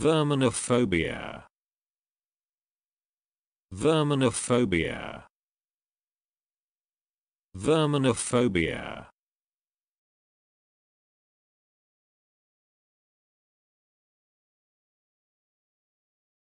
Verminophobia. Verminophobia. Verminophobia.